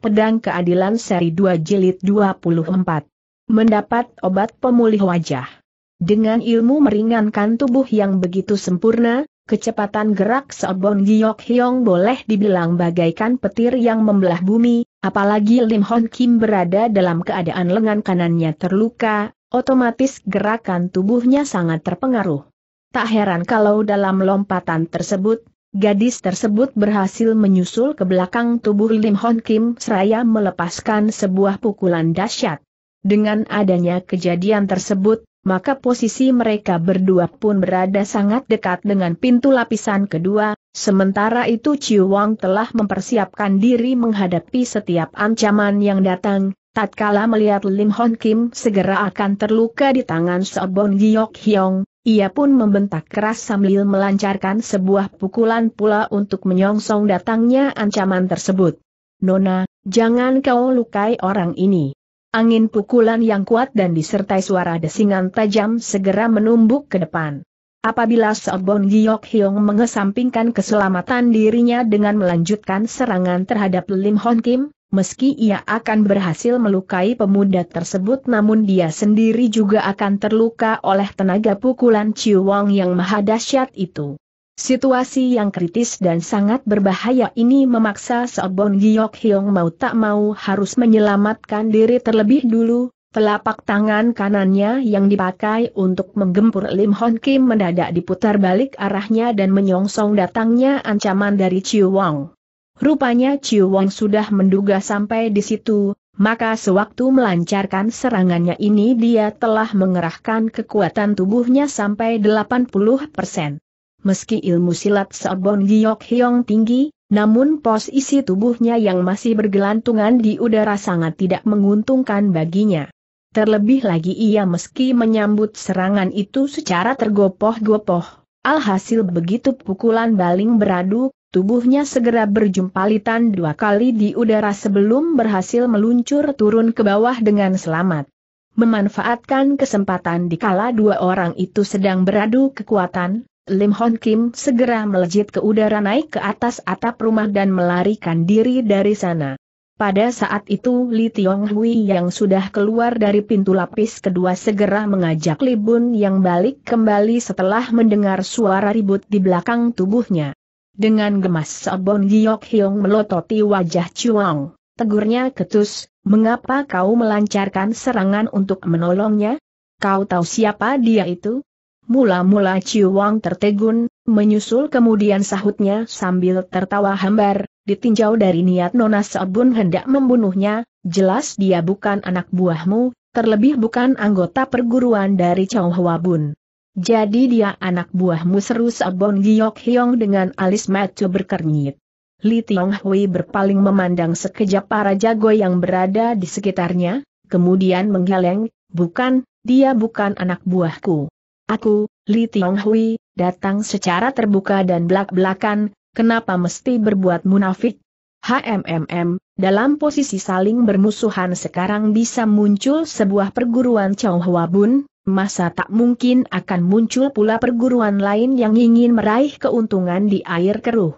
Pedang Keadilan Seri 2 Jilid 24. Mendapat obat pemulih wajah. Dengan ilmu meringankan tubuh yang begitu sempurna, kecepatan gerak Sobon Giyok Hyong boleh dibilang bagaikan petir yang membelah bumi, apalagi Lim Hon Kim berada dalam keadaan lengan kanannya terluka, otomatis gerakan tubuhnya sangat terpengaruh. Tak heran kalau dalam lompatan tersebut, Gadis tersebut berhasil menyusul ke belakang tubuh Lim Hon Kim seraya melepaskan sebuah pukulan dahsyat. Dengan adanya kejadian tersebut, maka posisi mereka berdua pun berada sangat dekat dengan pintu lapisan kedua, sementara itu Chiu Wang telah mempersiapkan diri menghadapi setiap ancaman yang datang, tatkala melihat Lim Hon Kim segera akan terluka di tangan Sobong Giok Hyong, ia pun membentak keras sambil melancarkan sebuah pukulan pula untuk menyongsong datangnya ancaman tersebut. Nona, jangan kau lukai orang ini. Angin pukulan yang kuat dan disertai suara desingan tajam segera menumbuk ke depan. Apabila Sobon Giok Hyong mengesampingkan keselamatan dirinya dengan melanjutkan serangan terhadap Lim Hon Kim, meski ia akan berhasil melukai pemuda tersebut namun dia sendiri juga akan terluka oleh tenaga pukulan Wang yang maha dahsyat itu. Situasi yang kritis dan sangat berbahaya ini memaksa Seobon Giok Hyong mau tak mau harus menyelamatkan diri terlebih dulu, telapak tangan kanannya yang dipakai untuk menggempur Lim Hon Kim mendadak diputar balik arahnya dan menyongsong datangnya ancaman dari Wang. Rupanya Chiu Wong sudah menduga sampai di situ, maka sewaktu melancarkan serangannya ini dia telah mengerahkan kekuatan tubuhnya sampai 80 persen. Meski ilmu silat Seobong Giyok Hyong tinggi, namun posisi tubuhnya yang masih bergelantungan di udara sangat tidak menguntungkan baginya. Terlebih lagi ia meski menyambut serangan itu secara tergopoh-gopoh. Alhasil begitu pukulan baling beradu, Tubuhnya segera berjumpalitan dua kali di udara sebelum berhasil meluncur turun ke bawah dengan selamat. Memanfaatkan kesempatan dikala dua orang itu sedang beradu kekuatan, Lim Hon Kim segera melejit ke udara naik ke atas atap rumah dan melarikan diri dari sana. Pada saat itu Li Tiong Hui yang sudah keluar dari pintu lapis kedua segera mengajak Li Bun yang balik kembali setelah mendengar suara ribut di belakang tubuhnya. Dengan gemas Sabon Giok Hiong melototi wajah Chuang, tegurnya ketus, mengapa kau melancarkan serangan untuk menolongnya? Kau tahu siapa dia itu? Mula-mula Chuang tertegun, menyusul kemudian sahutnya sambil tertawa hambar, ditinjau dari niat Nona Sabun hendak membunuhnya, jelas dia bukan anak buahmu, terlebih bukan anggota perguruan dari Chow Hwa Bun. Jadi dia anak buahmu seru Sabon Giok Hyong dengan alis macu berkernyit. Li Tiong Hui berpaling memandang sekejap para jago yang berada di sekitarnya, kemudian menggeleng, bukan, dia bukan anak buahku. Aku, Li Tiong Hui, datang secara terbuka dan belak-belakan, kenapa mesti berbuat munafik? HMMM, dalam posisi saling bermusuhan sekarang bisa muncul sebuah perguruan Chong Hwa Bun, masa tak mungkin akan muncul pula perguruan lain yang ingin meraih keuntungan di air keruh.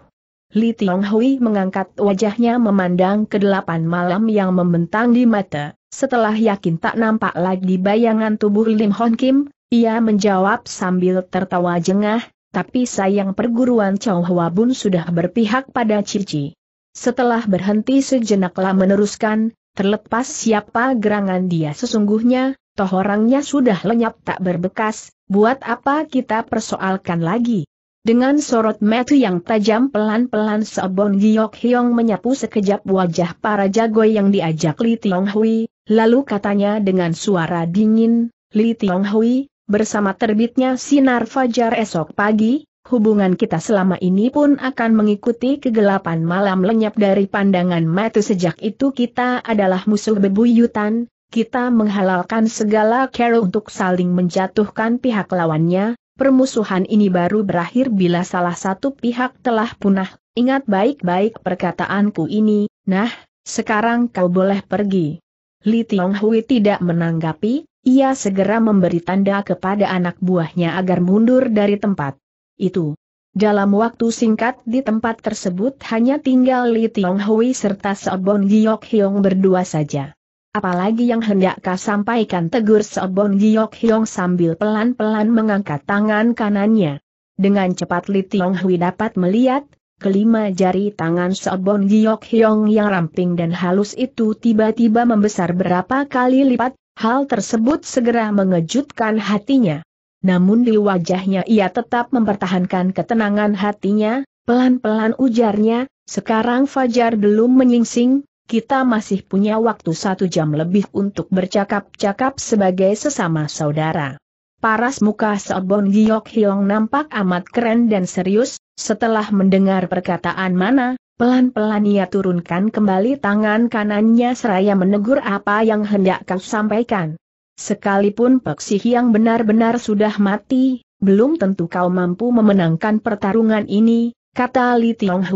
Li Tiong mengangkat wajahnya memandang kedelapan malam yang membentang di mata, setelah yakin tak nampak lagi bayangan tubuh Lim Hon Kim, ia menjawab sambil tertawa jengah, tapi sayang perguruan Chow Hwa Bun sudah berpihak pada Cici. Setelah berhenti sejenaklah meneruskan, terlepas siapa gerangan dia sesungguhnya, toh orangnya sudah lenyap tak berbekas, buat apa kita persoalkan lagi? Dengan sorot mata yang tajam pelan-pelan Sobon Giok Hyong menyapu sekejap wajah para jago yang diajak Li Tiong Hui, lalu katanya dengan suara dingin, Li Tiong Hui, bersama terbitnya sinar fajar esok pagi, hubungan kita selama ini pun akan mengikuti kegelapan malam lenyap dari pandangan mata sejak itu kita adalah musuh bebuyutan, kita menghalalkan segala cara untuk saling menjatuhkan pihak lawannya, permusuhan ini baru berakhir bila salah satu pihak telah punah, ingat baik-baik perkataanku ini, nah, sekarang kau boleh pergi. Li Tiong Hui tidak menanggapi, ia segera memberi tanda kepada anak buahnya agar mundur dari tempat itu. Dalam waktu singkat di tempat tersebut hanya tinggal Li Tiong Hui serta Seobon Giok Hyong berdua saja. Apalagi yang hendak kau sampaikan tegur Seobon Giok Hyong sambil pelan-pelan mengangkat tangan kanannya. Dengan cepat Li Tiong Hui dapat melihat, kelima jari tangan Seobon Giok Hyong yang ramping dan halus itu tiba-tiba membesar berapa kali lipat, hal tersebut segera mengejutkan hatinya. Namun di wajahnya ia tetap mempertahankan ketenangan hatinya, pelan-pelan ujarnya, sekarang Fajar belum menyingsing, kita masih punya waktu satu jam lebih untuk bercakap-cakap sebagai sesama saudara. Paras muka Seobon Giyok Hiong nampak amat keren dan serius, setelah mendengar perkataan mana, pelan-pelan ia turunkan kembali tangan kanannya seraya menegur apa yang hendak kau sampaikan. Sekalipun Peksi yang benar-benar sudah mati, belum tentu kau mampu memenangkan pertarungan ini, kata Li Tiong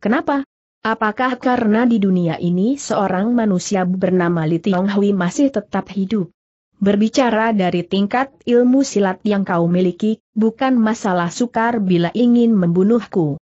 Kenapa? Apakah karena di dunia ini seorang manusia bernama Li Tiong Hui masih tetap hidup? Berbicara dari tingkat ilmu silat yang kau miliki, bukan masalah sukar bila ingin membunuhku.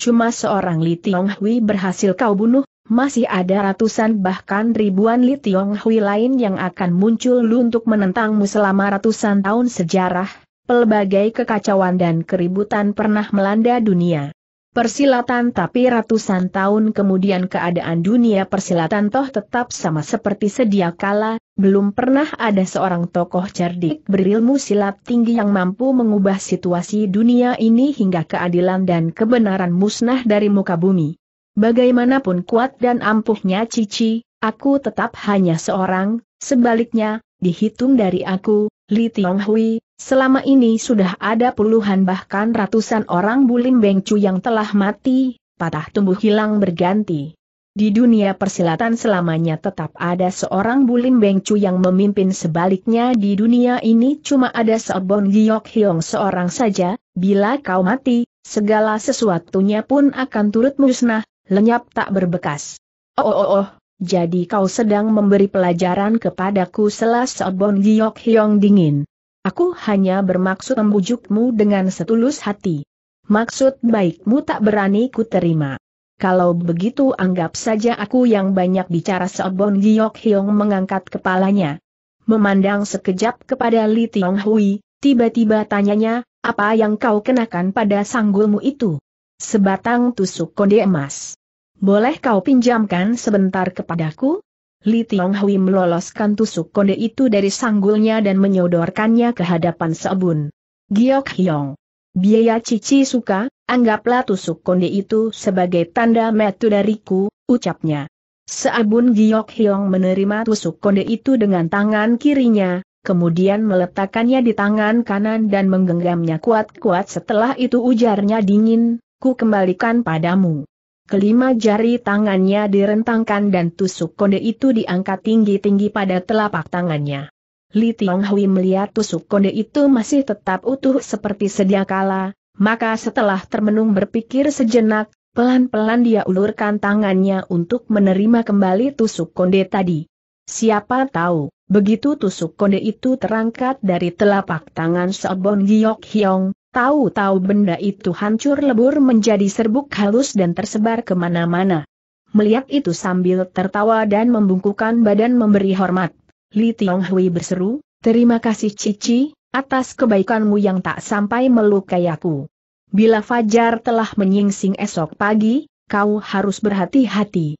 Cuma seorang Li Tiong Hui berhasil kau bunuh, masih ada ratusan bahkan ribuan Li Tiong Hui lain yang akan muncul untuk menentangmu selama ratusan tahun sejarah, pelbagai kekacauan dan keributan pernah melanda dunia persilatan tapi ratusan tahun kemudian keadaan dunia persilatan toh tetap sama seperti sedia kala, belum pernah ada seorang tokoh cerdik berilmu silat tinggi yang mampu mengubah situasi dunia ini hingga keadilan dan kebenaran musnah dari muka bumi. Bagaimanapun kuat dan ampuhnya Cici, aku tetap hanya seorang, sebaliknya, dihitung dari aku, Li Tionghui. Selama ini sudah ada puluhan bahkan ratusan orang bulim bengcu yang telah mati, patah tumbuh hilang berganti. Di dunia persilatan selamanya tetap ada seorang bulim bengcu yang memimpin sebaliknya di dunia ini cuma ada Seobon Giok Hyong seorang saja, bila kau mati, segala sesuatunya pun akan turut musnah, lenyap tak berbekas. Oh oh oh, jadi kau sedang memberi pelajaran kepadaku selas Seobon Giok Hyong dingin Aku hanya bermaksud membujukmu dengan setulus hati. Maksud baikmu tak berani ku terima. Kalau begitu anggap saja aku yang banyak bicara Sobon Giok Hiong mengangkat kepalanya. Memandang sekejap kepada Li Tiong Hui, tiba-tiba tanyanya, apa yang kau kenakan pada sanggulmu itu? Sebatang tusuk konde emas. Boleh kau pinjamkan sebentar kepadaku? Li Tiong Hui meloloskan tusuk konde itu dari sanggulnya dan menyodorkannya ke hadapan Sebun. Giok Hyong. Biaya cici suka, anggaplah tusuk konde itu sebagai tanda metu dariku, ucapnya. Seabun Giok Hyong menerima tusuk konde itu dengan tangan kirinya, kemudian meletakkannya di tangan kanan dan menggenggamnya kuat-kuat setelah itu ujarnya dingin, ku kembalikan padamu. Kelima jari tangannya direntangkan dan tusuk konde itu diangkat tinggi-tinggi pada telapak tangannya. Li Tiong Hui melihat tusuk konde itu masih tetap utuh seperti sedia kala, maka setelah termenung berpikir sejenak, pelan-pelan dia ulurkan tangannya untuk menerima kembali tusuk konde tadi. Siapa tahu, begitu tusuk konde itu terangkat dari telapak tangan Sobon Giok Hyong, Tahu-tahu benda itu hancur lebur menjadi serbuk halus dan tersebar kemana-mana. Melihat itu sambil tertawa dan membungkukan badan memberi hormat, Li Tiong berseru, Terima kasih Cici, atas kebaikanmu yang tak sampai melukai aku. Bila Fajar telah menyingsing esok pagi, kau harus berhati-hati.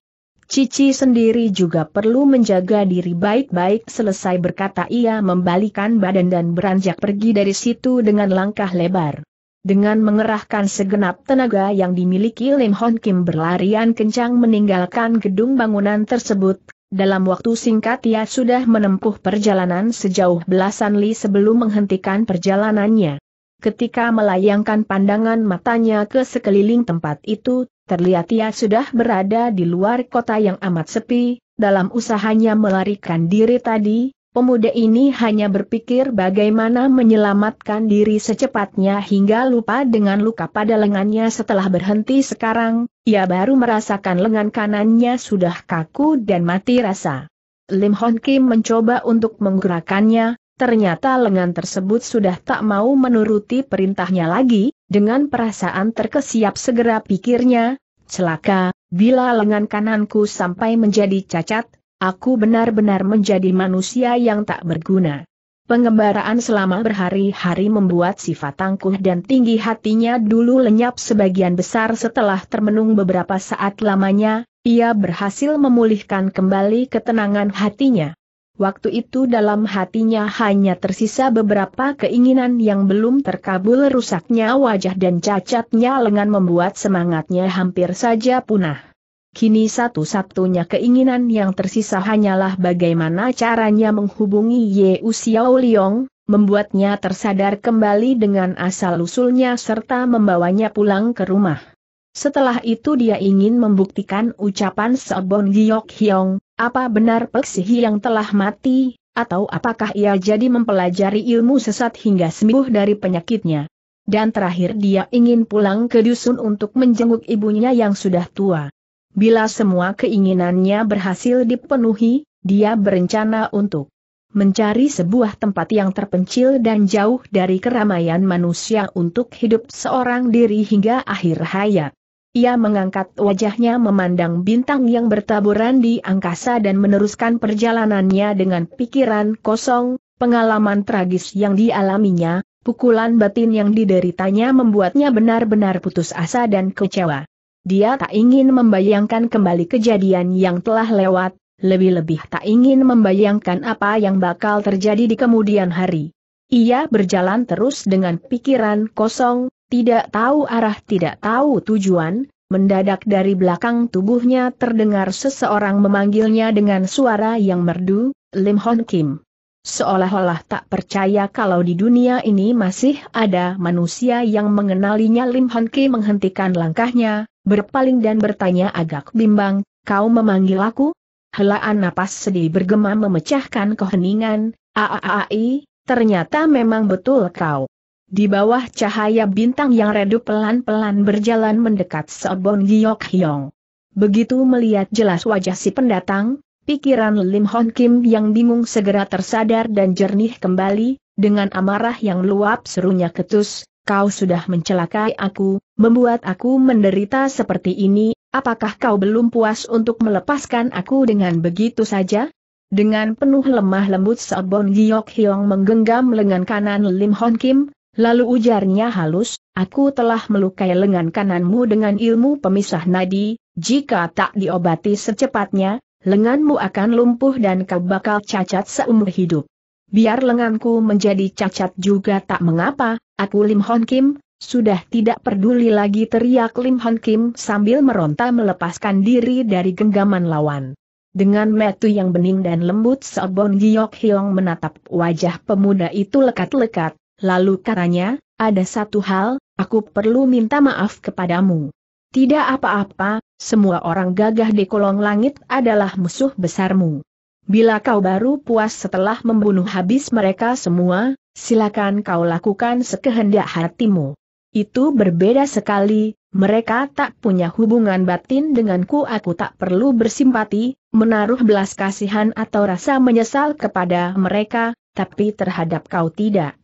Cici sendiri juga perlu menjaga diri baik-baik selesai berkata ia membalikan badan dan beranjak pergi dari situ dengan langkah lebar. Dengan mengerahkan segenap tenaga yang dimiliki Lim Hon Kim berlarian kencang meninggalkan gedung bangunan tersebut, dalam waktu singkat ia sudah menempuh perjalanan sejauh belasan li sebelum menghentikan perjalanannya. Ketika melayangkan pandangan matanya ke sekeliling tempat itu, Terlihat ia sudah berada di luar kota yang amat sepi, dalam usahanya melarikan diri tadi, pemuda ini hanya berpikir bagaimana menyelamatkan diri secepatnya hingga lupa dengan luka pada lengannya setelah berhenti sekarang, ia baru merasakan lengan kanannya sudah kaku dan mati rasa. Lim Hon Kim mencoba untuk menggerakkannya, ternyata lengan tersebut sudah tak mau menuruti perintahnya lagi, dengan perasaan terkesiap segera pikirnya, celaka, bila lengan kananku sampai menjadi cacat, aku benar-benar menjadi manusia yang tak berguna. Pengembaraan selama berhari-hari membuat sifat tangguh dan tinggi hatinya dulu lenyap sebagian besar setelah termenung beberapa saat lamanya, ia berhasil memulihkan kembali ketenangan hatinya. Waktu itu dalam hatinya hanya tersisa beberapa keinginan yang belum terkabul rusaknya wajah dan cacatnya lengan membuat semangatnya hampir saja punah. Kini satu-satunya keinginan yang tersisa hanyalah bagaimana caranya menghubungi Ye Xiao Liong, membuatnya tersadar kembali dengan asal-usulnya serta membawanya pulang ke rumah. Setelah itu dia ingin membuktikan ucapan Seobon Giyok Hyong, apa benar Peksi yang telah mati, atau apakah ia jadi mempelajari ilmu sesat hingga sembuh dari penyakitnya. Dan terakhir dia ingin pulang ke dusun untuk menjenguk ibunya yang sudah tua. Bila semua keinginannya berhasil dipenuhi, dia berencana untuk mencari sebuah tempat yang terpencil dan jauh dari keramaian manusia untuk hidup seorang diri hingga akhir hayat. Ia mengangkat wajahnya memandang bintang yang bertaburan di angkasa dan meneruskan perjalanannya dengan pikiran kosong, pengalaman tragis yang dialaminya, pukulan batin yang dideritanya membuatnya benar-benar putus asa dan kecewa. Dia tak ingin membayangkan kembali kejadian yang telah lewat, lebih-lebih tak ingin membayangkan apa yang bakal terjadi di kemudian hari. Ia berjalan terus dengan pikiran kosong, tidak tahu arah tidak tahu tujuan, mendadak dari belakang tubuhnya terdengar seseorang memanggilnya dengan suara yang merdu, Lim Hon Kim. Seolah-olah tak percaya kalau di dunia ini masih ada manusia yang mengenalinya Lim Hon Kim menghentikan langkahnya, berpaling dan bertanya agak bimbang, kau memanggil aku? Helaan napas sedih bergema memecahkan keheningan, aaai, ternyata memang betul kau. Di bawah cahaya bintang yang redup pelan-pelan berjalan mendekat Seobong Giok Hyong. Begitu melihat jelas wajah si pendatang, pikiran Lim Hon Kim yang bingung segera tersadar dan jernih kembali, dengan amarah yang luap serunya ketus, kau sudah mencelakai aku, membuat aku menderita seperti ini, apakah kau belum puas untuk melepaskan aku dengan begitu saja? Dengan penuh lemah lembut Seobong Giok Hyong menggenggam lengan kanan Lim Hon Kim, Lalu ujarnya halus, aku telah melukai lengan kananmu dengan ilmu pemisah nadi, jika tak diobati secepatnya, lenganmu akan lumpuh dan kau bakal cacat seumur hidup. Biar lenganku menjadi cacat juga tak mengapa, aku Lim Hon Kim, sudah tidak peduli lagi teriak Lim Hon Kim sambil meronta melepaskan diri dari genggaman lawan. Dengan metu yang bening dan lembut Seobong Giok Hiong menatap wajah pemuda itu lekat-lekat, Lalu katanya, ada satu hal, aku perlu minta maaf kepadamu. Tidak apa-apa, semua orang gagah di kolong langit adalah musuh besarmu. Bila kau baru puas setelah membunuh habis mereka semua, silakan kau lakukan sekehendak hatimu. Itu berbeda sekali, mereka tak punya hubungan batin denganku aku tak perlu bersimpati, menaruh belas kasihan atau rasa menyesal kepada mereka, tapi terhadap kau tidak.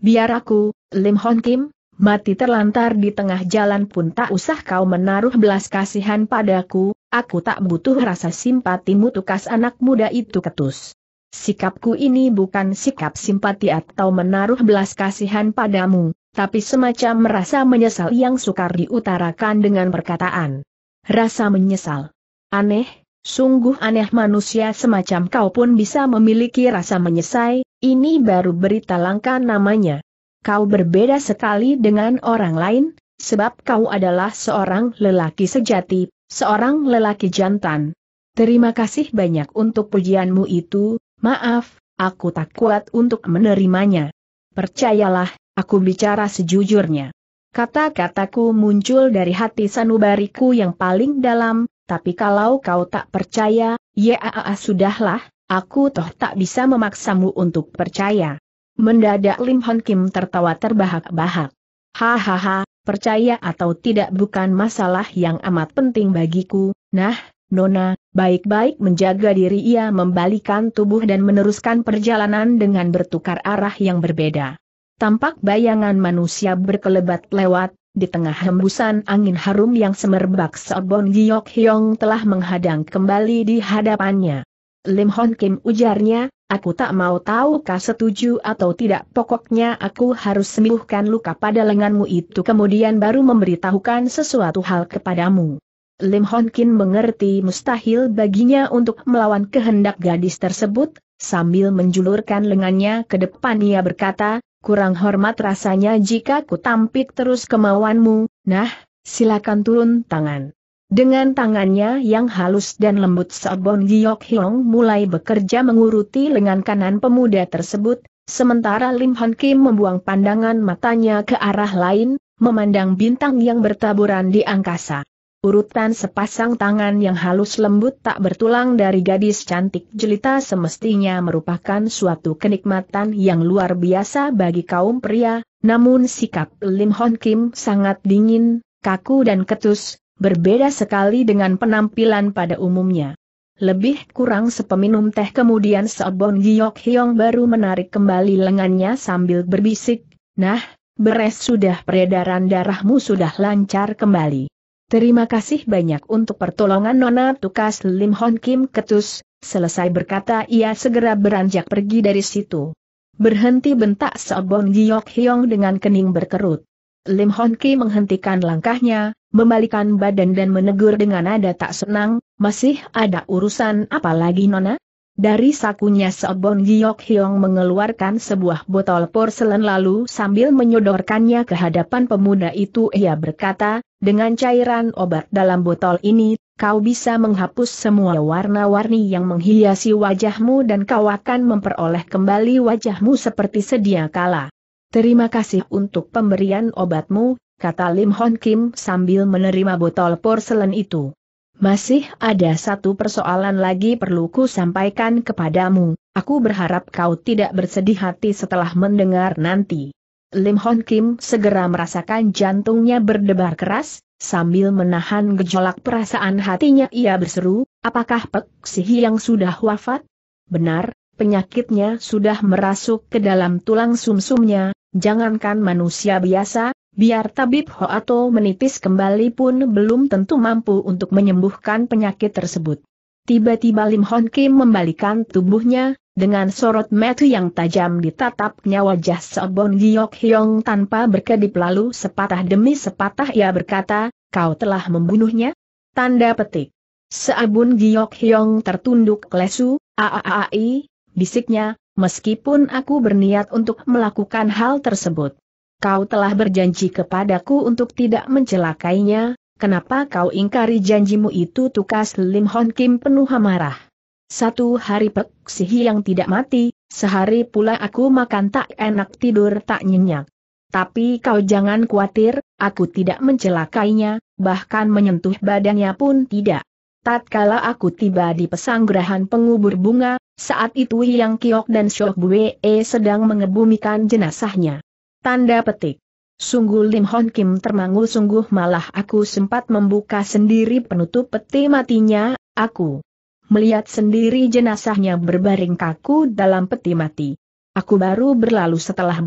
Biar aku, Lim Hon Kim, mati terlantar di tengah jalan pun tak usah kau menaruh belas kasihan padaku, aku tak butuh rasa simpatimu tukas anak muda itu ketus. Sikapku ini bukan sikap simpati atau menaruh belas kasihan padamu, tapi semacam merasa menyesal yang sukar diutarakan dengan perkataan. Rasa menyesal. Aneh, sungguh aneh manusia semacam kau pun bisa memiliki rasa menyesal, ini baru berita langka namanya. Kau berbeda sekali dengan orang lain, sebab kau adalah seorang lelaki sejati, seorang lelaki jantan. Terima kasih banyak untuk pujianmu itu, maaf, aku tak kuat untuk menerimanya. Percayalah, aku bicara sejujurnya. Kata-kataku muncul dari hati sanubariku yang paling dalam, tapi kalau kau tak percaya, ya ah, ah, sudahlah, Aku toh tak bisa memaksamu untuk percaya. Mendadak Lim Hon Kim tertawa terbahak-bahak. Hahaha, percaya atau tidak bukan masalah yang amat penting bagiku, nah, Nona, baik-baik menjaga diri ia membalikan tubuh dan meneruskan perjalanan dengan bertukar arah yang berbeda. Tampak bayangan manusia berkelebat lewat, di tengah hembusan angin harum yang semerbak Sobon Giyok Hyong telah menghadang kembali di hadapannya. Lim Hon Kim ujarnya, aku tak mau tahu kah setuju atau tidak pokoknya aku harus sembuhkan luka pada lenganmu itu kemudian baru memberitahukan sesuatu hal kepadamu. Lim Hon Kim mengerti mustahil baginya untuk melawan kehendak gadis tersebut, sambil menjulurkan lengannya ke depan ia berkata, kurang hormat rasanya jika ku tampik terus kemauanmu, nah, silakan turun tangan. Dengan tangannya yang halus dan lembut Sobon Giok Hiong mulai bekerja menguruti lengan kanan pemuda tersebut, sementara Lim Han Kim membuang pandangan matanya ke arah lain, memandang bintang yang bertaburan di angkasa. Urutan sepasang tangan yang halus lembut tak bertulang dari gadis cantik jelita semestinya merupakan suatu kenikmatan yang luar biasa bagi kaum pria, namun sikap Lim Hon Kim sangat dingin, kaku dan ketus, berbeda sekali dengan penampilan pada umumnya. Lebih kurang sepeminum teh kemudian Seobon Giyok Hyong baru menarik kembali lengannya sambil berbisik, Nah, beres sudah peredaran darahmu sudah lancar kembali. Terima kasih banyak untuk pertolongan Nona Tukas Lim Hon Kim Ketus, selesai berkata ia segera beranjak pergi dari situ. Berhenti bentak Seobon Giyok Hyong dengan kening berkerut. Lim Hon Ki menghentikan langkahnya, membalikan badan dan menegur dengan nada tak senang, masih ada urusan apalagi nona? Dari sakunya Seobon Giok Hyong mengeluarkan sebuah botol porselen lalu sambil menyodorkannya ke hadapan pemuda itu ia berkata, dengan cairan obat dalam botol ini, kau bisa menghapus semua warna-warni yang menghiasi wajahmu dan kau akan memperoleh kembali wajahmu seperti sedia kala. Terima kasih untuk pemberian obatmu, kata Lim Hon Kim sambil menerima botol porselen itu. Masih ada satu persoalan lagi perlu ku sampaikan kepadamu, aku berharap kau tidak bersedih hati setelah mendengar nanti. Lim Hon Kim segera merasakan jantungnya berdebar keras, sambil menahan gejolak perasaan hatinya ia berseru, apakah Pek Sihi yang sudah wafat? Benar, penyakitnya sudah merasuk ke dalam tulang sumsumnya, Jangankan manusia biasa, biar tabib Hoato menipis kembali pun belum tentu mampu untuk menyembuhkan penyakit tersebut. Tiba-tiba Lim Hon Kim membalikan tubuhnya, dengan sorot mata yang tajam ditatapnya wajah Sobon Giok Hyong tanpa berkedip lalu sepatah demi sepatah ia berkata, kau telah membunuhnya? Tanda petik. Seabun Giok Hyong tertunduk lesu, aaai, bisiknya, meskipun aku berniat untuk melakukan hal tersebut. Kau telah berjanji kepadaku untuk tidak mencelakainya, kenapa kau ingkari janjimu itu tukas Lim Hon Kim penuh amarah. Satu hari peksihi yang tidak mati, sehari pula aku makan tak enak tidur tak nyenyak. Tapi kau jangan khawatir, aku tidak mencelakainya, bahkan menyentuh badannya pun tidak. Tatkala aku tiba di pesanggrahan pengubur bunga, saat itu Yang Kiok dan Shok e sedang mengebumikan jenazahnya. Tanda petik. Sungguh Lim Hon Kim termangu sungguh malah aku sempat membuka sendiri penutup peti matinya, aku melihat sendiri jenazahnya berbaring kaku dalam peti mati. Aku baru berlalu setelah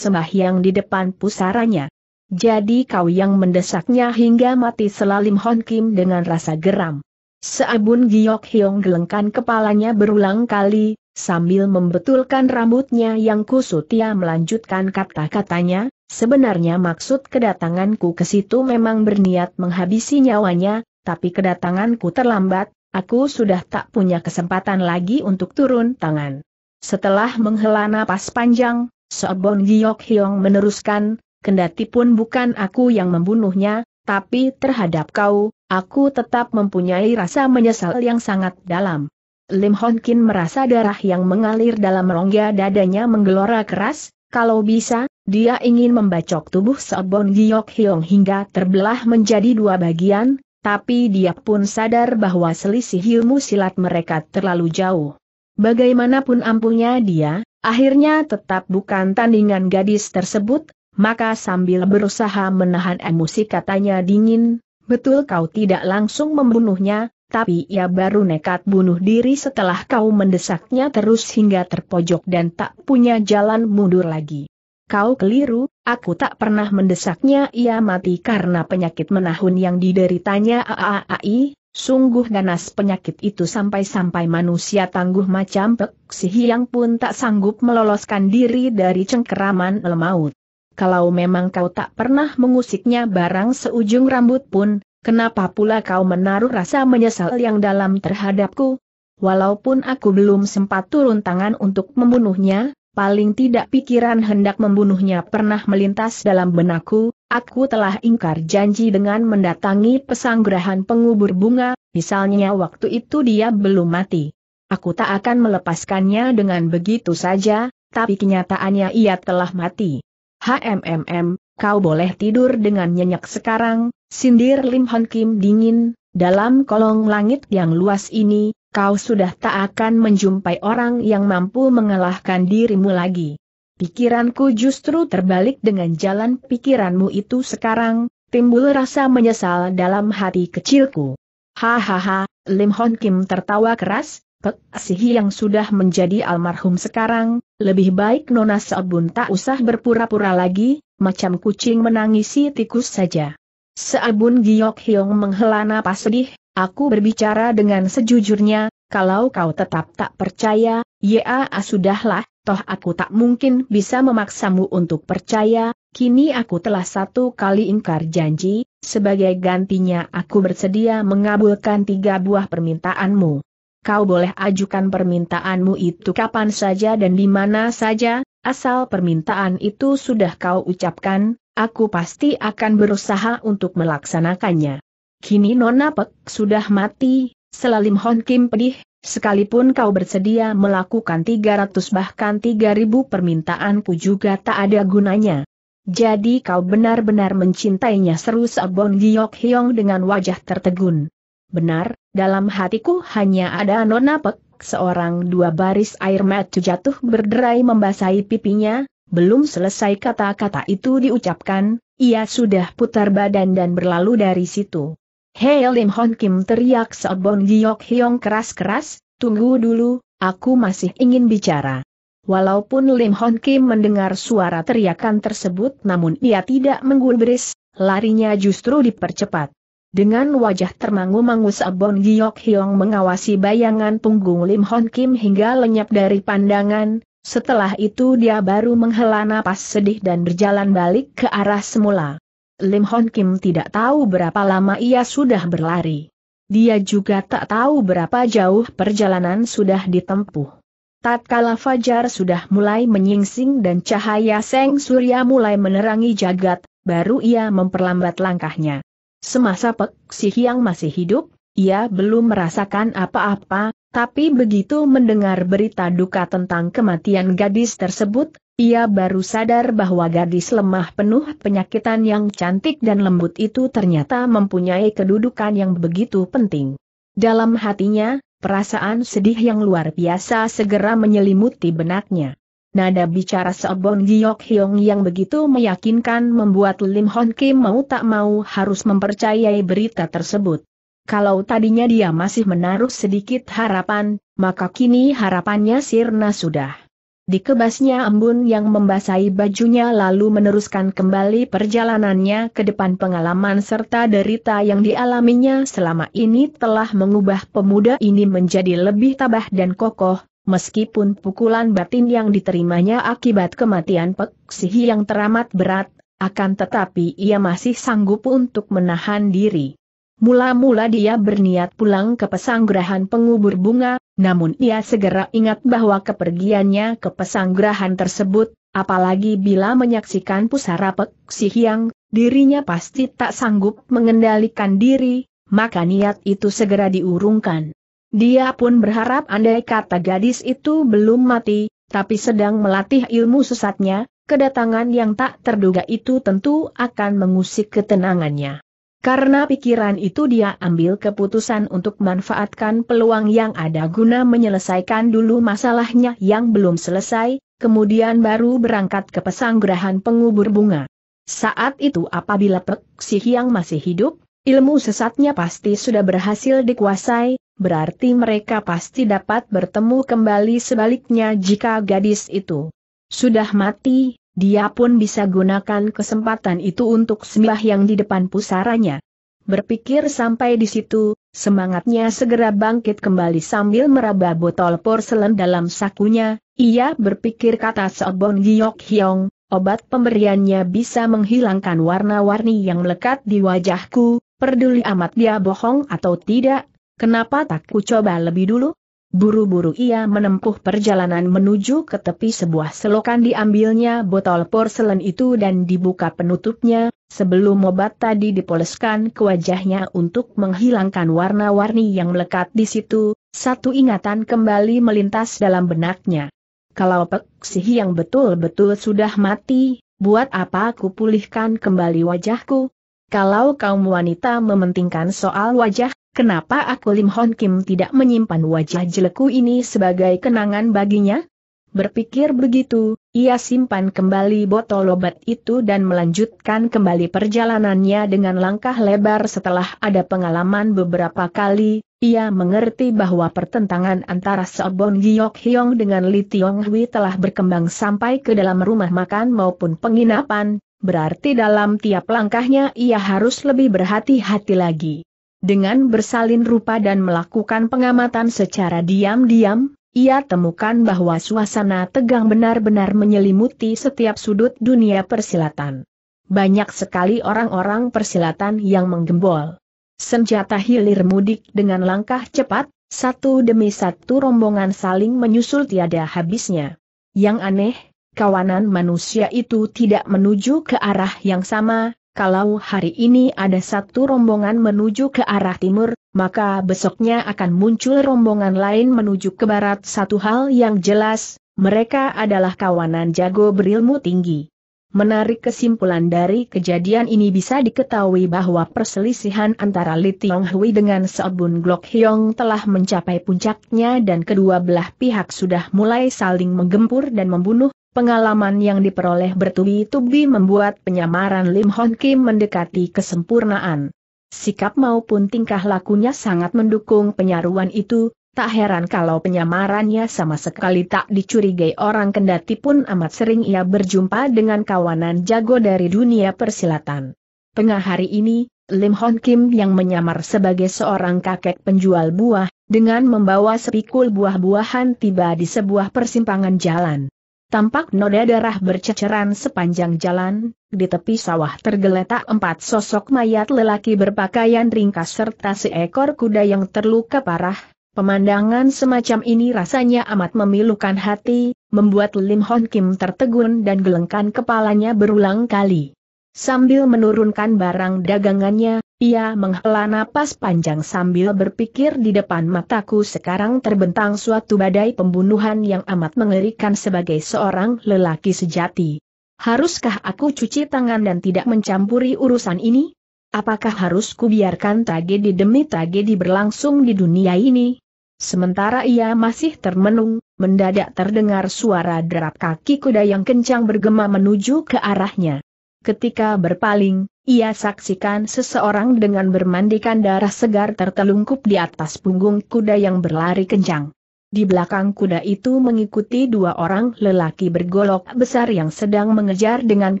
yang di depan pusaranya. Jadi kau yang mendesaknya hingga mati selalim Hon Kim dengan rasa geram. Seabun Giok Hiong gelengkan kepalanya berulang kali, sambil membetulkan rambutnya yang kusut ia melanjutkan kata-katanya, sebenarnya maksud kedatanganku ke situ memang berniat menghabisi nyawanya, tapi kedatanganku terlambat, aku sudah tak punya kesempatan lagi untuk turun tangan. Setelah menghela napas panjang, Seabun Giok Hiong meneruskan, kendati pun bukan aku yang membunuhnya, tapi terhadap kau, Aku tetap mempunyai rasa menyesal yang sangat dalam. Lim Hon Kin merasa darah yang mengalir dalam rongga dadanya menggelora keras, kalau bisa, dia ingin membacok tubuh Sobon Giok Hyong hingga terbelah menjadi dua bagian, tapi dia pun sadar bahwa selisih ilmu silat mereka terlalu jauh. Bagaimanapun ampuhnya dia, akhirnya tetap bukan tandingan gadis tersebut, maka sambil berusaha menahan emosi katanya dingin, Betul kau tidak langsung membunuhnya, tapi ia baru nekat bunuh diri setelah kau mendesaknya terus hingga terpojok dan tak punya jalan mundur lagi. Kau keliru, aku tak pernah mendesaknya ia mati karena penyakit menahun yang dideritanya AAAI, Sungguh ganas penyakit itu sampai-sampai manusia tangguh macam Pek yang pun tak sanggup meloloskan diri dari cengkeraman lemaut kalau memang kau tak pernah mengusiknya barang seujung rambut pun, kenapa pula kau menaruh rasa menyesal yang dalam terhadapku? Walaupun aku belum sempat turun tangan untuk membunuhnya, paling tidak pikiran hendak membunuhnya pernah melintas dalam benakku, aku telah ingkar janji dengan mendatangi pesanggrahan pengubur bunga, misalnya waktu itu dia belum mati. Aku tak akan melepaskannya dengan begitu saja, tapi kenyataannya ia telah mati. HMMM, kau boleh tidur dengan nyenyak sekarang, sindir Lim Hon Kim dingin, dalam kolong langit yang luas ini, kau sudah tak akan menjumpai orang yang mampu mengalahkan dirimu lagi. Pikiranku justru terbalik dengan jalan pikiranmu itu sekarang, timbul rasa menyesal dalam hati kecilku. Hahaha, Lim Hon Kim tertawa keras, Pek yang sudah menjadi almarhum sekarang, lebih baik Nona Seabun tak usah berpura-pura lagi, macam kucing menangisi tikus saja. Seabun Giok Hyong menghela napas sedih, aku berbicara dengan sejujurnya, kalau kau tetap tak percaya, ya sudahlah, toh aku tak mungkin bisa memaksamu untuk percaya, kini aku telah satu kali ingkar janji, sebagai gantinya aku bersedia mengabulkan tiga buah permintaanmu kau boleh ajukan permintaanmu itu kapan saja dan di mana saja, asal permintaan itu sudah kau ucapkan, aku pasti akan berusaha untuk melaksanakannya. Kini Nona Pek sudah mati, selalim Hon Kim pedih, sekalipun kau bersedia melakukan 300 bahkan 3000 permintaanku juga tak ada gunanya. Jadi kau benar-benar mencintainya seru Sabon Giok Hyong dengan wajah tertegun. Benar, dalam hatiku hanya ada Nona Pek, seorang dua baris air mata jatuh berderai membasahi pipinya, belum selesai kata-kata itu diucapkan, ia sudah putar badan dan berlalu dari situ. Hei Lim Hon Kim teriak Seobon Giok Hyong keras-keras, tunggu dulu, aku masih ingin bicara. Walaupun Lim Hon Kim mendengar suara teriakan tersebut namun ia tidak menggulbris, larinya justru dipercepat. Dengan wajah termangu-mangu Sabon Giok Hiong mengawasi bayangan punggung Lim Hon Kim hingga lenyap dari pandangan, setelah itu dia baru menghela napas sedih dan berjalan balik ke arah semula. Lim Hon Kim tidak tahu berapa lama ia sudah berlari. Dia juga tak tahu berapa jauh perjalanan sudah ditempuh. Tatkala fajar sudah mulai menyingsing dan cahaya seng surya mulai menerangi jagat, baru ia memperlambat langkahnya. Semasa Pek Si masih hidup, ia belum merasakan apa-apa, tapi begitu mendengar berita duka tentang kematian gadis tersebut, ia baru sadar bahwa gadis lemah penuh penyakitan yang cantik dan lembut itu ternyata mempunyai kedudukan yang begitu penting. Dalam hatinya, perasaan sedih yang luar biasa segera menyelimuti benaknya. Nada bicara Seobong Giok Hyong yang begitu meyakinkan membuat Lim Hon Kim mau tak mau harus mempercayai berita tersebut. Kalau tadinya dia masih menaruh sedikit harapan, maka kini harapannya sirna sudah. Dikebasnya embun yang membasahi bajunya lalu meneruskan kembali perjalanannya ke depan pengalaman serta derita yang dialaminya selama ini telah mengubah pemuda ini menjadi lebih tabah dan kokoh, meskipun pukulan batin yang diterimanya akibat kematian Pek Sihi yang teramat berat, akan tetapi ia masih sanggup untuk menahan diri. Mula-mula dia berniat pulang ke pesanggrahan pengubur bunga, namun ia segera ingat bahwa kepergiannya ke pesanggrahan tersebut, apalagi bila menyaksikan pusara Pek yang, dirinya pasti tak sanggup mengendalikan diri, maka niat itu segera diurungkan. Dia pun berharap andai kata gadis itu belum mati, tapi sedang melatih ilmu sesatnya, kedatangan yang tak terduga itu tentu akan mengusik ketenangannya. Karena pikiran itu dia ambil keputusan untuk manfaatkan peluang yang ada guna menyelesaikan dulu masalahnya yang belum selesai, kemudian baru berangkat ke pesanggrahan pengubur bunga. Saat itu apabila Pek yang masih hidup, Ilmu sesatnya pasti sudah berhasil dikuasai, berarti mereka pasti dapat bertemu kembali sebaliknya jika gadis itu sudah mati, dia pun bisa gunakan kesempatan itu untuk sembah yang di depan pusaranya. Berpikir sampai di situ, semangatnya segera bangkit kembali sambil meraba botol porselen dalam sakunya, ia berpikir kata Sobon Giyok Hyong, obat pemberiannya bisa menghilangkan warna-warni yang melekat di wajahku, Perduli amat dia bohong atau tidak, kenapa tak ku coba lebih dulu? Buru-buru ia menempuh perjalanan menuju ke tepi sebuah selokan diambilnya botol porselen itu dan dibuka penutupnya, sebelum obat tadi dipoleskan ke wajahnya untuk menghilangkan warna-warni yang melekat di situ, satu ingatan kembali melintas dalam benaknya. Kalau peksi yang betul-betul sudah mati, buat apa aku pulihkan kembali wajahku? Kalau kaum wanita mementingkan soal wajah, kenapa aku Lim Hon Kim tidak menyimpan wajah jeleku ini sebagai kenangan baginya? Berpikir begitu, ia simpan kembali botol obat itu dan melanjutkan kembali perjalanannya dengan langkah lebar setelah ada pengalaman beberapa kali, ia mengerti bahwa pertentangan antara Sobon Giyok Hyong dengan Li Tiong Hui telah berkembang sampai ke dalam rumah makan maupun penginapan, berarti dalam tiap langkahnya ia harus lebih berhati-hati lagi. Dengan bersalin rupa dan melakukan pengamatan secara diam-diam, ia temukan bahwa suasana tegang benar-benar menyelimuti setiap sudut dunia persilatan. Banyak sekali orang-orang persilatan yang menggembol. Senjata hilir mudik dengan langkah cepat, satu demi satu rombongan saling menyusul tiada habisnya. Yang aneh, kawanan manusia itu tidak menuju ke arah yang sama, kalau hari ini ada satu rombongan menuju ke arah timur, maka besoknya akan muncul rombongan lain menuju ke barat. Satu hal yang jelas, mereka adalah kawanan jago berilmu tinggi. Menarik kesimpulan dari kejadian ini bisa diketahui bahwa perselisihan antara Li Tiong dengan Seobun Glock Hyong telah mencapai puncaknya dan kedua belah pihak sudah mulai saling menggempur dan membunuh Pengalaman yang diperoleh bertubi-tubi membuat penyamaran Lim Hon Kim mendekati kesempurnaan. Sikap maupun tingkah lakunya sangat mendukung penyaruan itu, tak heran kalau penyamarannya sama sekali tak dicurigai orang kendati pun amat sering ia berjumpa dengan kawanan jago dari dunia persilatan. Tengah hari ini, Lim Hon Kim yang menyamar sebagai seorang kakek penjual buah, dengan membawa sepikul buah-buahan tiba di sebuah persimpangan jalan. Tampak noda darah berceceran sepanjang jalan, di tepi sawah tergeletak empat sosok mayat lelaki berpakaian ringkas serta seekor kuda yang terluka parah. Pemandangan semacam ini rasanya amat memilukan hati, membuat Lim Hon Kim tertegun dan gelengkan kepalanya berulang kali. Sambil menurunkan barang dagangannya, ia menghela napas panjang sambil berpikir di depan mataku sekarang terbentang suatu badai pembunuhan yang amat mengerikan sebagai seorang lelaki sejati. Haruskah aku cuci tangan dan tidak mencampuri urusan ini? Apakah harus kubiarkan tragedi demi tragedi berlangsung di dunia ini? Sementara ia masih termenung, mendadak terdengar suara derap kaki kuda yang kencang bergema menuju ke arahnya. Ketika berpaling, ia saksikan seseorang dengan bermandikan darah segar tertelungkup di atas punggung kuda yang berlari kencang. Di belakang kuda itu mengikuti dua orang lelaki bergolok besar yang sedang mengejar dengan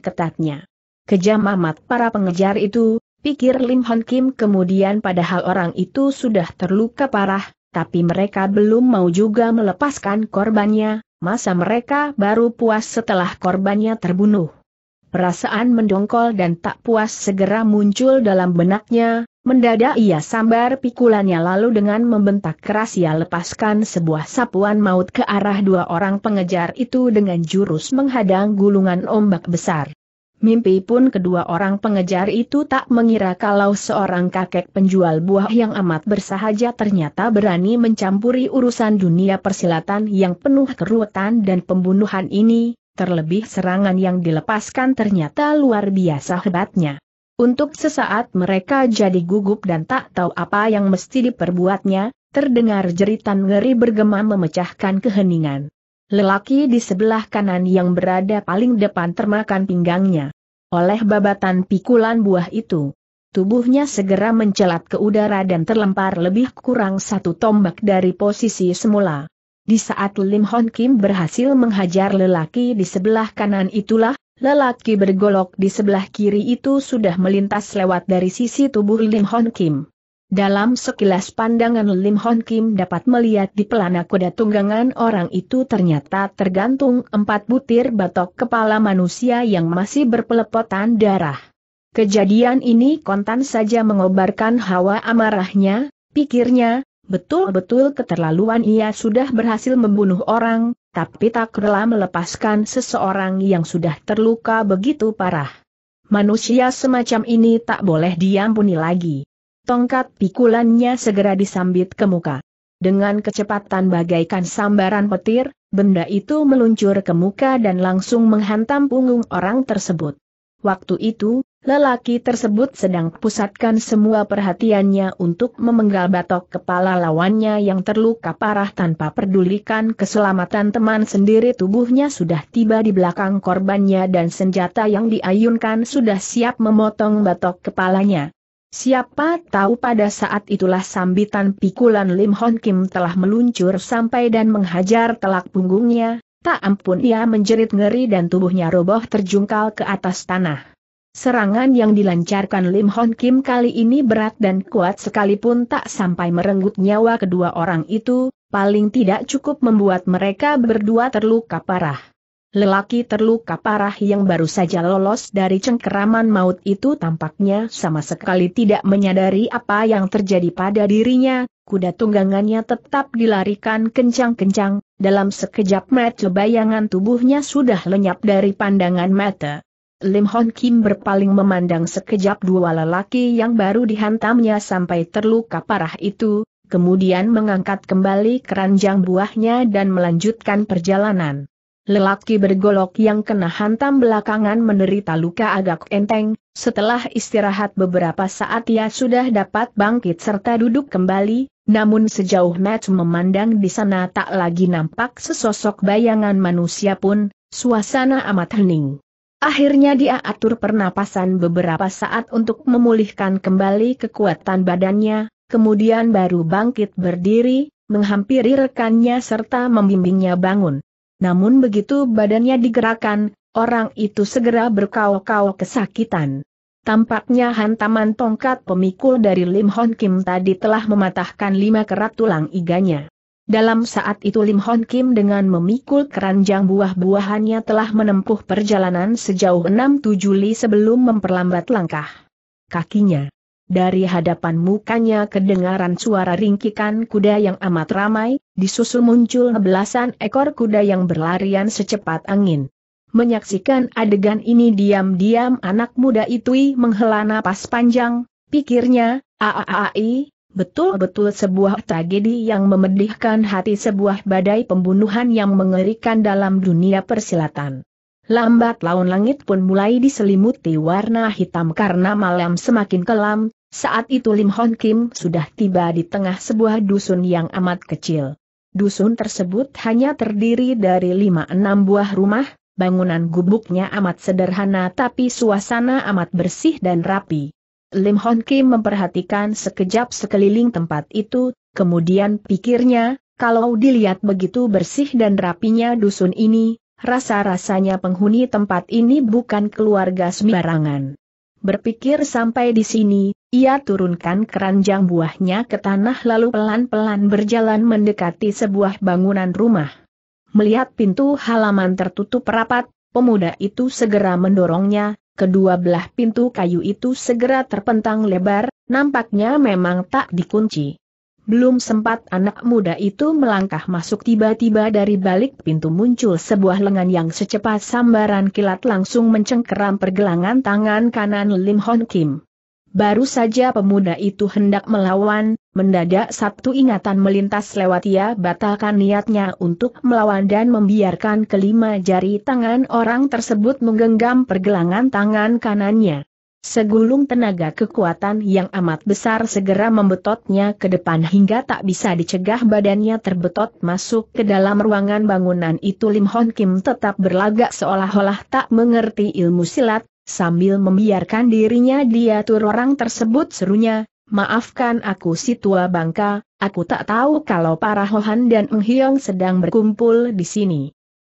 ketatnya. Kejam amat para pengejar itu, pikir Lim Hon Kim kemudian padahal orang itu sudah terluka parah, tapi mereka belum mau juga melepaskan korbannya, masa mereka baru puas setelah korbannya terbunuh. Perasaan mendongkol dan tak puas segera muncul dalam benaknya, mendadak ia sambar pikulannya lalu dengan membentak keras ia lepaskan sebuah sapuan maut ke arah dua orang pengejar itu dengan jurus menghadang gulungan ombak besar. Mimpi pun kedua orang pengejar itu tak mengira kalau seorang kakek penjual buah yang amat bersahaja ternyata berani mencampuri urusan dunia persilatan yang penuh keruwetan dan pembunuhan ini, terlebih serangan yang dilepaskan ternyata luar biasa hebatnya. Untuk sesaat mereka jadi gugup dan tak tahu apa yang mesti diperbuatnya, terdengar jeritan ngeri bergema memecahkan keheningan. Lelaki di sebelah kanan yang berada paling depan termakan pinggangnya. Oleh babatan pikulan buah itu, tubuhnya segera mencelat ke udara dan terlempar lebih kurang satu tombak dari posisi semula. Di saat Lim Hon Kim berhasil menghajar lelaki di sebelah kanan itulah, lelaki bergolok di sebelah kiri itu sudah melintas lewat dari sisi tubuh Lim Hon Kim. Dalam sekilas pandangan Lim Hon Kim dapat melihat di pelana kuda tunggangan orang itu ternyata tergantung empat butir batok kepala manusia yang masih berpelepotan darah. Kejadian ini kontan saja mengobarkan hawa amarahnya, pikirnya, Betul-betul keterlaluan ia sudah berhasil membunuh orang, tapi tak rela melepaskan seseorang yang sudah terluka begitu parah. Manusia semacam ini tak boleh diampuni lagi. Tongkat pikulannya segera disambit ke muka. Dengan kecepatan bagaikan sambaran petir, benda itu meluncur ke muka dan langsung menghantam punggung orang tersebut. Waktu itu, Lelaki tersebut sedang pusatkan semua perhatiannya untuk memenggal batok kepala lawannya yang terluka parah tanpa pedulikan keselamatan teman sendiri tubuhnya sudah tiba di belakang korbannya dan senjata yang diayunkan sudah siap memotong batok kepalanya. Siapa tahu pada saat itulah sambitan pikulan Lim Hon Kim telah meluncur sampai dan menghajar telak punggungnya, tak ampun ia menjerit ngeri dan tubuhnya roboh terjungkal ke atas tanah. Serangan yang dilancarkan Lim Hon Kim kali ini berat dan kuat sekalipun tak sampai merenggut nyawa kedua orang itu, paling tidak cukup membuat mereka berdua terluka parah. Lelaki terluka parah yang baru saja lolos dari cengkeraman maut itu tampaknya sama sekali tidak menyadari apa yang terjadi pada dirinya, kuda tunggangannya tetap dilarikan kencang-kencang, dalam sekejap mata bayangan tubuhnya sudah lenyap dari pandangan mata. Lim Hon Kim berpaling memandang sekejap dua lelaki yang baru dihantamnya sampai terluka parah itu, kemudian mengangkat kembali keranjang buahnya dan melanjutkan perjalanan. Lelaki bergolok yang kena hantam belakangan menderita luka agak enteng, setelah istirahat beberapa saat ia sudah dapat bangkit serta duduk kembali, namun sejauh Matt memandang di sana tak lagi nampak sesosok bayangan manusia pun, suasana amat hening. Akhirnya dia atur pernapasan beberapa saat untuk memulihkan kembali kekuatan badannya, kemudian baru bangkit berdiri, menghampiri rekannya serta membimbingnya bangun. Namun begitu badannya digerakkan, orang itu segera berkau-kau kesakitan. Tampaknya hantaman tongkat pemikul dari Lim Hon Kim tadi telah mematahkan lima kerat tulang iganya. Dalam saat itu Lim Hon Kim dengan memikul keranjang buah-buahannya telah menempuh perjalanan sejauh enam tujuh li sebelum memperlambat langkah. Kakinya. Dari hadapan mukanya kedengaran suara ringkikan kuda yang amat ramai, disusul muncul belasan ekor kuda yang berlarian secepat angin. Menyaksikan adegan ini diam-diam anak muda itu menghela napas panjang, pikirnya, aaai, betul-betul sebuah tragedi yang memedihkan hati sebuah badai pembunuhan yang mengerikan dalam dunia persilatan. Lambat laun langit pun mulai diselimuti warna hitam karena malam semakin kelam, saat itu Lim Hon Kim sudah tiba di tengah sebuah dusun yang amat kecil. Dusun tersebut hanya terdiri dari lima enam buah rumah, bangunan gubuknya amat sederhana tapi suasana amat bersih dan rapi. Lim Hon Kim memperhatikan sekejap sekeliling tempat itu, kemudian pikirnya, kalau dilihat begitu bersih dan rapinya dusun ini, rasa-rasanya penghuni tempat ini bukan keluarga sembarangan. Berpikir sampai di sini, ia turunkan keranjang buahnya ke tanah lalu pelan-pelan berjalan mendekati sebuah bangunan rumah. Melihat pintu halaman tertutup rapat, pemuda itu segera mendorongnya, kedua belah pintu kayu itu segera terpentang lebar, nampaknya memang tak dikunci. Belum sempat anak muda itu melangkah masuk tiba-tiba dari balik pintu muncul sebuah lengan yang secepat sambaran kilat langsung mencengkeram pergelangan tangan kanan Lim Hon Kim. Baru saja pemuda itu hendak melawan, mendadak satu ingatan melintas lewat ia batalkan niatnya untuk melawan dan membiarkan kelima jari tangan orang tersebut menggenggam pergelangan tangan kanannya. Segulung tenaga kekuatan yang amat besar segera membetotnya ke depan hingga tak bisa dicegah badannya terbetot masuk ke dalam ruangan bangunan itu Lim Hon Kim tetap berlagak seolah-olah tak mengerti ilmu silat, sambil membiarkan dirinya diatur orang tersebut serunya, maafkan aku si tua bangka, aku tak tahu kalau para Hohan dan Eng Hiong sedang berkumpul di sini.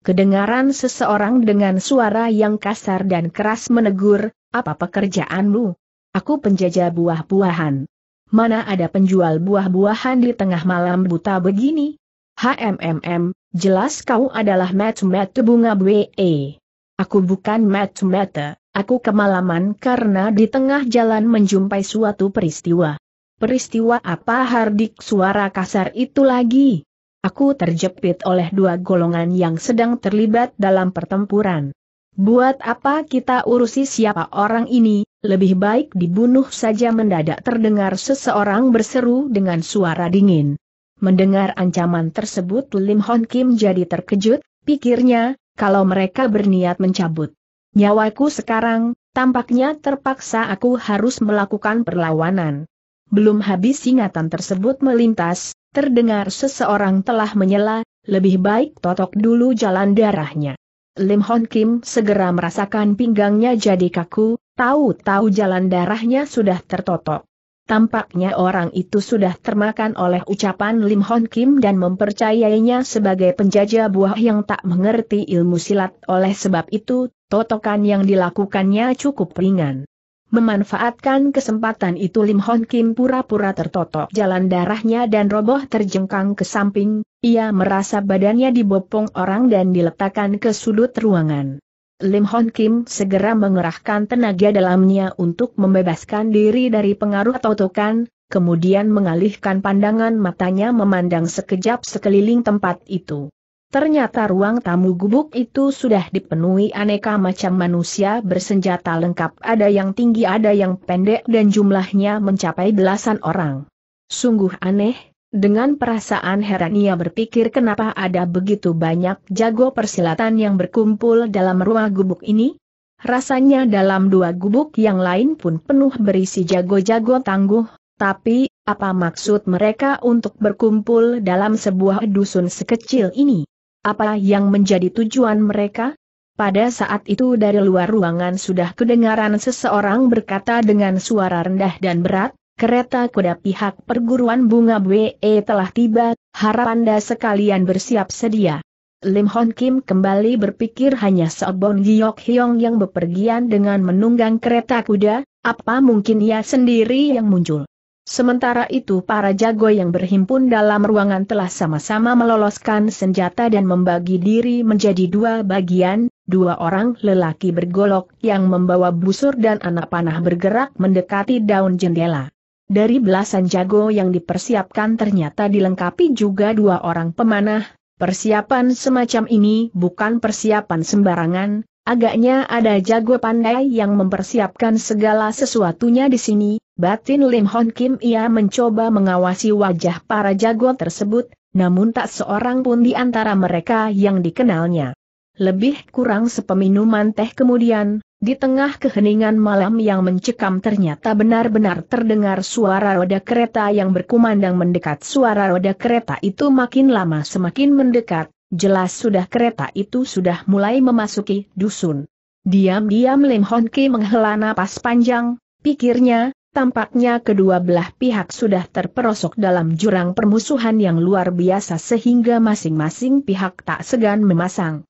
Kedengaran seseorang dengan suara yang kasar dan keras menegur, apa pekerjaanmu? Aku penjajah buah-buahan. Mana ada penjual buah-buahan di tengah malam buta begini? HMMM, jelas kau adalah matu-matu bunga BE. Aku bukan matu matu Aku kemalaman karena di tengah jalan menjumpai suatu peristiwa. Peristiwa apa hardik suara kasar itu lagi? Aku terjepit oleh dua golongan yang sedang terlibat dalam pertempuran. Buat apa kita urusi siapa orang ini, lebih baik dibunuh saja mendadak terdengar seseorang berseru dengan suara dingin. Mendengar ancaman tersebut Lim Hon Kim jadi terkejut, pikirnya, kalau mereka berniat mencabut Nyawaku sekarang, tampaknya terpaksa aku harus melakukan perlawanan. Belum habis ingatan tersebut melintas, terdengar seseorang telah menyela, lebih baik totok dulu jalan darahnya. Lim Hon Kim segera merasakan pinggangnya jadi kaku, tahu-tahu jalan darahnya sudah tertotok. Tampaknya orang itu sudah termakan oleh ucapan Lim Hon Kim dan mempercayainya sebagai penjajah buah yang tak mengerti ilmu silat oleh sebab itu, totokan yang dilakukannya cukup ringan. Memanfaatkan kesempatan itu Lim Hon Kim pura-pura tertotok jalan darahnya dan roboh terjengkang ke samping, ia merasa badannya dibopong orang dan diletakkan ke sudut ruangan. Lim Hon Kim segera mengerahkan tenaga dalamnya untuk membebaskan diri dari pengaruh totokan, kemudian mengalihkan pandangan matanya memandang sekejap sekeliling tempat itu. Ternyata ruang tamu gubuk itu sudah dipenuhi aneka macam manusia bersenjata lengkap ada yang tinggi ada yang pendek dan jumlahnya mencapai belasan orang. Sungguh aneh, dengan perasaan heran ia berpikir kenapa ada begitu banyak jago persilatan yang berkumpul dalam ruang gubuk ini? Rasanya dalam dua gubuk yang lain pun penuh berisi jago-jago tangguh, tapi, apa maksud mereka untuk berkumpul dalam sebuah dusun sekecil ini? Apa yang menjadi tujuan mereka? Pada saat itu dari luar ruangan sudah kedengaran seseorang berkata dengan suara rendah dan berat, Kereta kuda pihak perguruan bunga BE telah tiba, harap Anda sekalian bersiap sedia. Lim Hon Kim kembali berpikir hanya Sobon Giyok Hyong yang bepergian dengan menunggang kereta kuda, apa mungkin ia sendiri yang muncul. Sementara itu para jago yang berhimpun dalam ruangan telah sama-sama meloloskan senjata dan membagi diri menjadi dua bagian, dua orang lelaki bergolok yang membawa busur dan anak panah bergerak mendekati daun jendela. Dari belasan jago yang dipersiapkan ternyata dilengkapi juga dua orang pemanah, persiapan semacam ini bukan persiapan sembarangan, agaknya ada jago pandai yang mempersiapkan segala sesuatunya di sini, batin Lim Hon Kim ia mencoba mengawasi wajah para jago tersebut, namun tak seorang pun di antara mereka yang dikenalnya. Lebih kurang sepeminuman teh kemudian, di tengah keheningan malam yang mencekam ternyata benar-benar terdengar suara roda kereta yang berkumandang mendekat. Suara roda kereta itu makin lama semakin mendekat, jelas sudah kereta itu sudah mulai memasuki dusun. Diam-diam Lim Hon Ki menghela napas panjang, pikirnya, tampaknya kedua belah pihak sudah terperosok dalam jurang permusuhan yang luar biasa sehingga masing-masing pihak tak segan memasang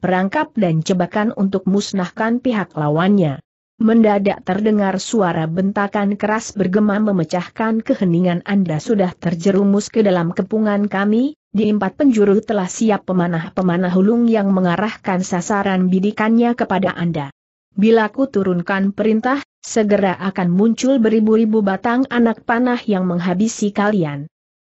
perangkap dan jebakan untuk musnahkan pihak lawannya. Mendadak terdengar suara bentakan keras bergema memecahkan keheningan Anda sudah terjerumus ke dalam kepungan kami, di empat penjuru telah siap pemanah-pemanah hulung yang mengarahkan sasaran bidikannya kepada Anda. Bila ku turunkan perintah, segera akan muncul beribu-ribu batang anak panah yang menghabisi kalian.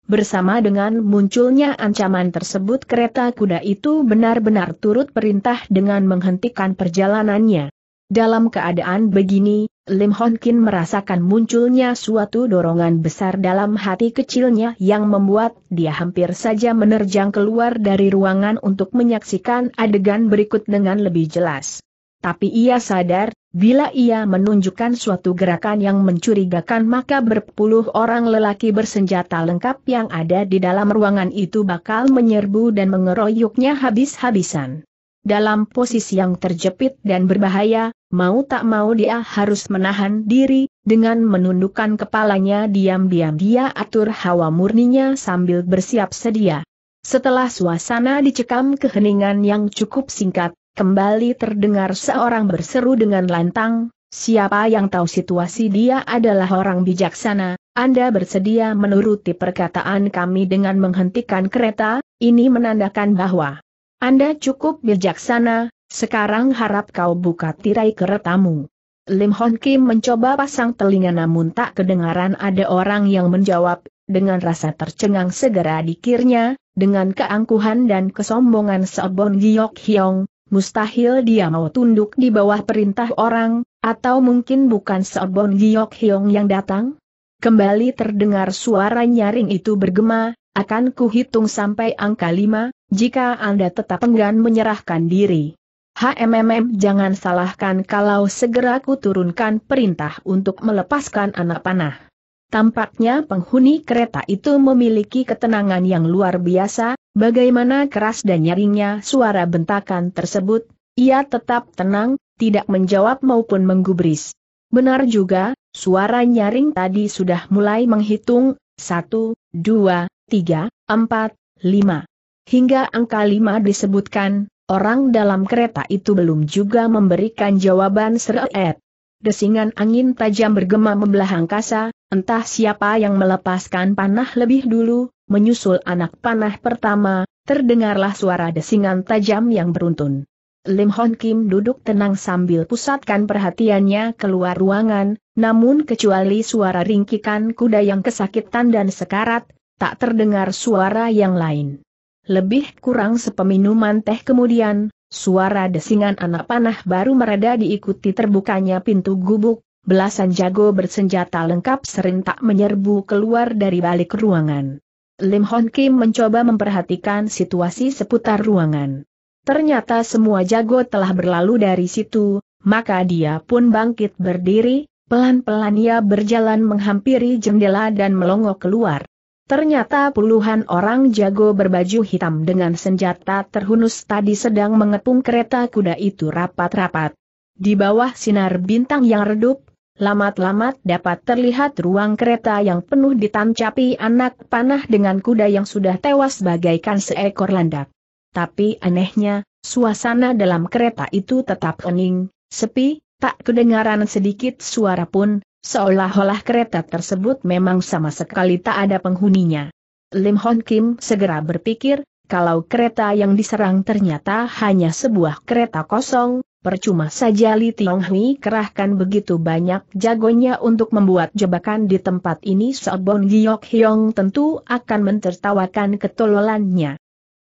Bersama dengan munculnya ancaman tersebut kereta kuda itu benar-benar turut perintah dengan menghentikan perjalanannya. Dalam keadaan begini, Lim Hon Kin merasakan munculnya suatu dorongan besar dalam hati kecilnya yang membuat dia hampir saja menerjang keluar dari ruangan untuk menyaksikan adegan berikut dengan lebih jelas tapi ia sadar, bila ia menunjukkan suatu gerakan yang mencurigakan maka berpuluh orang lelaki bersenjata lengkap yang ada di dalam ruangan itu bakal menyerbu dan mengeroyoknya habis-habisan. Dalam posisi yang terjepit dan berbahaya, mau tak mau dia harus menahan diri, dengan menundukkan kepalanya diam-diam dia atur hawa murninya sambil bersiap sedia. Setelah suasana dicekam keheningan yang cukup singkat, Kembali terdengar seorang berseru dengan lantang, siapa yang tahu situasi dia adalah orang bijaksana, Anda bersedia menuruti perkataan kami dengan menghentikan kereta, ini menandakan bahwa Anda cukup bijaksana, sekarang harap kau buka tirai keretamu. Lim Hon Kim mencoba pasang telinga namun tak kedengaran ada orang yang menjawab, dengan rasa tercengang segera dikirnya, dengan keangkuhan dan kesombongan Sobon Giok Hyong, mustahil dia mau tunduk di bawah perintah orang, atau mungkin bukan Seobon Giok Hyong yang datang? Kembali terdengar suara nyaring itu bergema, akan kuhitung sampai angka lima, jika Anda tetap enggan menyerahkan diri. HMMM jangan salahkan kalau segera ku turunkan perintah untuk melepaskan anak panah. Tampaknya penghuni kereta itu memiliki ketenangan yang luar biasa, bagaimana keras dan nyaringnya suara bentakan tersebut, ia tetap tenang, tidak menjawab maupun menggubris. Benar juga, suara nyaring tadi sudah mulai menghitung, satu, dua, tiga, empat, lima. Hingga angka lima disebutkan, orang dalam kereta itu belum juga memberikan jawaban seret desingan angin tajam bergema membelah angkasa, entah siapa yang melepaskan panah lebih dulu, menyusul anak panah pertama, terdengarlah suara desingan tajam yang beruntun. Lim Hon Kim duduk tenang sambil pusatkan perhatiannya keluar ruangan, namun kecuali suara ringkikan kuda yang kesakitan dan sekarat, tak terdengar suara yang lain. Lebih kurang sepeminuman teh kemudian, Suara desingan anak panah baru mereda diikuti terbukanya pintu gubuk, belasan jago bersenjata lengkap serentak menyerbu keluar dari balik ruangan. Lim Hon Kim mencoba memperhatikan situasi seputar ruangan. Ternyata semua jago telah berlalu dari situ, maka dia pun bangkit berdiri, pelan-pelan ia berjalan menghampiri jendela dan melongo keluar. Ternyata puluhan orang jago berbaju hitam dengan senjata terhunus tadi sedang mengepung kereta kuda itu rapat-rapat. Di bawah sinar bintang yang redup, lamat-lamat dapat terlihat ruang kereta yang penuh ditancapi anak panah dengan kuda yang sudah tewas bagaikan seekor landak. Tapi anehnya, suasana dalam kereta itu tetap hening, sepi, tak kedengaran sedikit suara pun, Seolah-olah kereta tersebut memang sama sekali tak ada penghuninya. Lim Hon Kim segera berpikir, kalau kereta yang diserang ternyata hanya sebuah kereta kosong, percuma saja Li Tiong Hui kerahkan begitu banyak jagonya untuk membuat jebakan di tempat ini Sobon Giok Hyong tentu akan mentertawakan ketololannya.